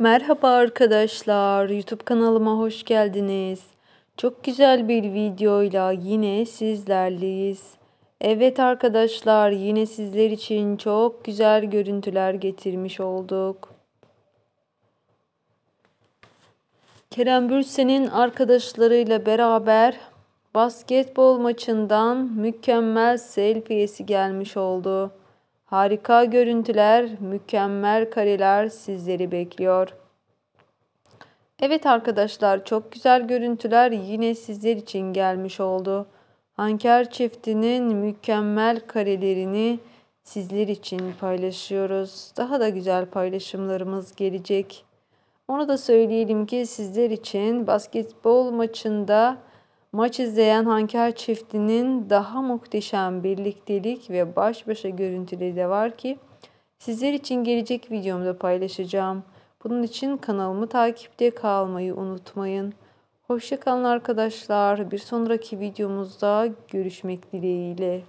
Merhaba arkadaşlar, YouTube kanalıma hoş geldiniz. Çok güzel bir videoyla yine sizlerleyiz. Evet arkadaşlar, yine sizler için çok güzel görüntüler getirmiş olduk. Kerem Bürsen'in arkadaşlarıyla beraber basketbol maçından mükemmel selfiesi gelmiş oldu. Harika görüntüler, mükemmel kareler sizleri bekliyor. Evet arkadaşlar çok güzel görüntüler yine sizler için gelmiş oldu. Hanker çiftinin mükemmel karelerini sizler için paylaşıyoruz. Daha da güzel paylaşımlarımız gelecek. Onu da söyleyelim ki sizler için basketbol maçında Maç izleyen hanker çiftinin daha muhteşem birliktelik ve baş başa görüntüleri de var ki sizler için gelecek videomda paylaşacağım. Bunun için kanalımı takipte kalmayı unutmayın. Hoşçakalın arkadaşlar. Bir sonraki videomuzda görüşmek dileğiyle.